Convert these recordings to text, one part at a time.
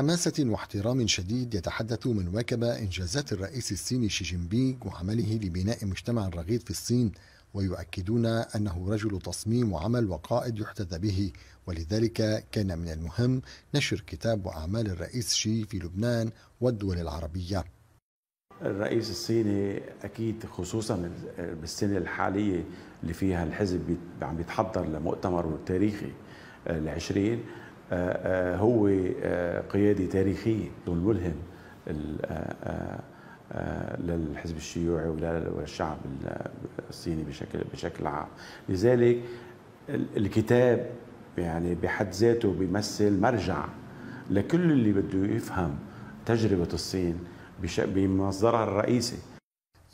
بحماسة واحترام شديد يتحدث من واكب إنجازات الرئيس الصيني شي جين بينغ وعمله لبناء مجتمع رغيد في الصين ويؤكدون أنه رجل تصميم وعمل وقائد يحتذى به ولذلك كان من المهم نشر كتاب وأعمال الرئيس شي في لبنان والدول العربية الرئيس الصيني اكيد خصوصا بالسنه الحاليه اللي فيها الحزب عم بيتحضر لمؤتمر تاريخي العشرين هو آه، قيادي تاريخي والملهم آه، آه، للحزب الشيوعي وللشعب الصيني بشكل بشكل عام لذلك الكتاب يعني بحد ذاته بيمثل مرجع لكل اللي بده يفهم تجربة الصين بمصدرها الرئيسي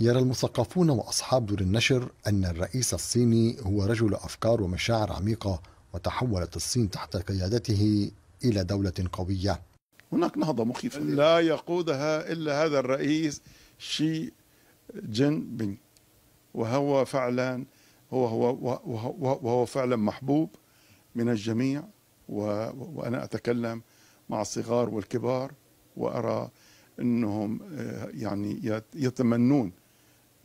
يرى المثقفون وأصحاب دور النشر أن الرئيس الصيني هو رجل أفكار ومشاعر عميقة وتحولت الصين تحت قيادته إلى دولة قوية هناك نهضة مخيفة لا يقودها إلا هذا الرئيس شي جين بينغ وهو فعلا هو هو وهو, وهو فعلا محبوب من الجميع وأنا أتكلم مع الصغار والكبار وأرى أنهم آه، يعني يتمنون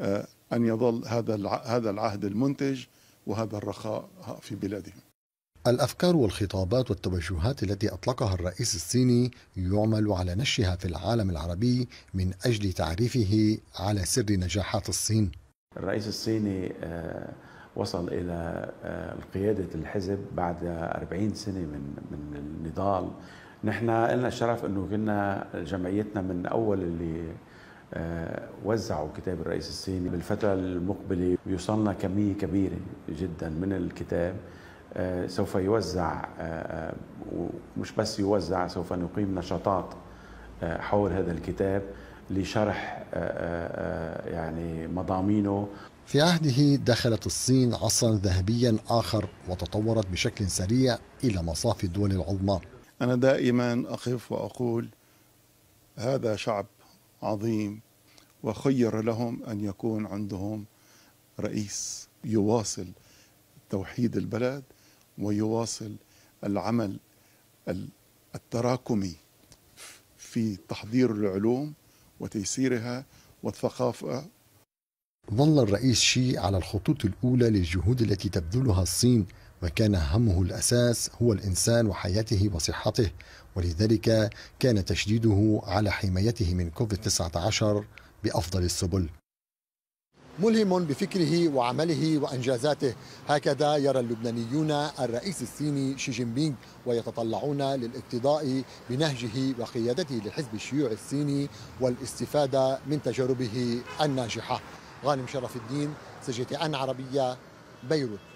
آه، أن يظل هذا هذا العهد المنتج وهذا الرخاء في بلادهم الأفكار والخطابات والتوجهات التي أطلقها الرئيس الصيني يعمل على نشرها في العالم العربي من أجل تعريفه على سر نجاحات الصين الرئيس الصيني آه، وصل إلى آه، قيادة الحزب بعد 40 سنة من من النضال نحن لنا الشرف أنه كنا جمعيتنا من أول اللي آه، وزعوا كتاب الرئيس الصيني بالفترة المقبلة يوصلنا كمية كبيرة جدا من الكتاب آه، سوف يوزع ومش آه، آه، بس يوزع سوف نقيم نشاطات حول هذا الكتاب لشرح يعني مضامينه في عهده دخلت الصين عصرا ذهبيا اخر وتطورت بشكل سريع الى مصاف الدول العظمى. انا دائما اقف واقول هذا شعب عظيم وخير لهم ان يكون عندهم رئيس يواصل توحيد البلد ويواصل العمل التراكمي في تحضير العلوم وتيسيرها والثقافة ظل الرئيس شي على الخطوط الأولى للجهود التي تبذلها الصين وكان همه الأساس هو الإنسان وحياته وصحته ولذلك كان تشديده على حمايته من كوفيد-19 بأفضل السبل ملهم بفكره وعمله وانجازاته هكذا يرى اللبنانيون الرئيس الصيني شي جين بينغ ويتطلعون للاقتضاء بنهجه وقيادته للحزب الشيوعي الصيني والاستفاده من تجاربه الناجحه غانم شرف الدين سجيتي ان عربيه بيروت